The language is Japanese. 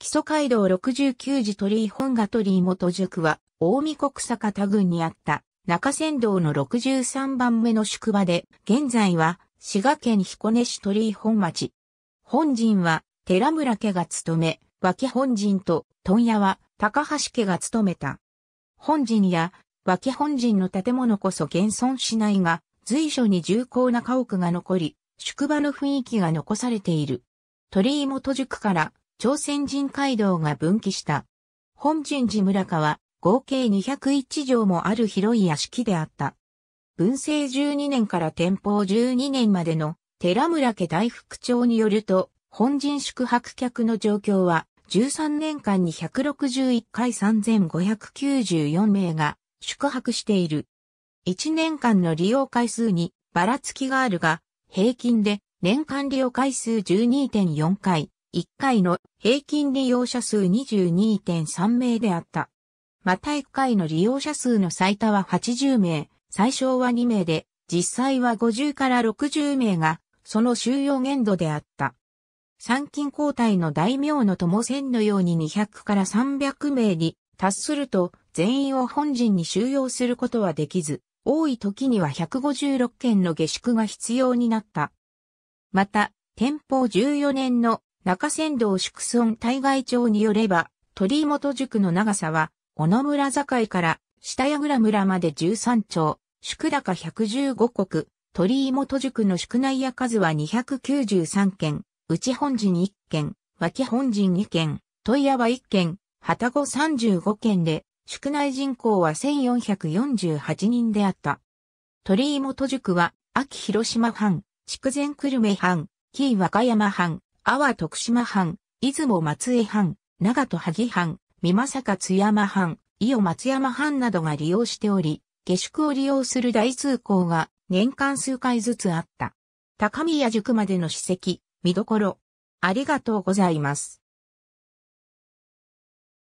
基礎街道69時鳥居本賀鳥居元宿は、大見国坂田郡にあった、中山道の63番目の宿場で、現在は、滋賀県彦根市鳥居本町。本陣は、寺村家が務め、脇本陣と、問屋は、高橋家が務めた。本陣や、脇本陣の建物こそ現存しないが、随所に重厚な家屋が残り、宿場の雰囲気が残されている。鳥居元宿から、朝鮮人街道が分岐した。本陣寺村家は合計201畳もある広い屋敷であった。文政12年から天保12年までの寺村家大副長によると、本陣宿泊客の状況は13年間に161回3594名が宿泊している。1年間の利用回数にばらつきがあるが、平均で年間利用回数12.4回、1回の平均利用者数22.3名であった。また1回の利用者数の最多は80名、最小は2名で、実際は50から60名が、その収容限度であった。参勤交代の大名の友船のように200から300名に達すると全員を本陣に収容することはできず、多い時には156件の下宿が必要になった。また、天保14年の中仙道宿村対外町によれば、鳥居元宿の長さは、小野村境から下矢倉村まで13町、宿高115国、鳥居元宿の宿内屋数は293件、内本陣1件、脇本陣2件、問屋は1件、旗子35件で、宿内人口は1448人であった。鳥居元宿は、秋広島藩、筑前久留米藩、紀伊和歌山藩、阿波徳島藩、出雲松江藩、長戸萩藩、美作津山藩、伊予松山藩などが利用しており、下宿を利用する大通行が年間数回ずつあった。高宮塾までの史跡、見どころ。ありがとうございます。